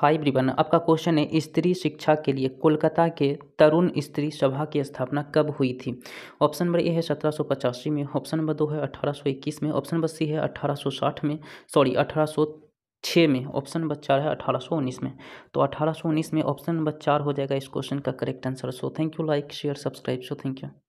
high ब्रिबन आपका question है स्त्री शिक्षा के लिए कोलकाता के तरुण स्त्री सभा की स्थापना कब हुई थी ऑप्शन नंबर ए है सत्रह में ऑप्शन नंबर दो है अठारह में ऑप्शन नंबर सी है अठारह में सॉरी अठारह छः में ऑप्शन नंबर चार है अठारह सौ उन्नीस में तो अठारह सौ उन्नीस में ऑप्शन नंबर चार हो जाएगा इस क्वेश्चन का correct answer so thank you like share subscribe so thank you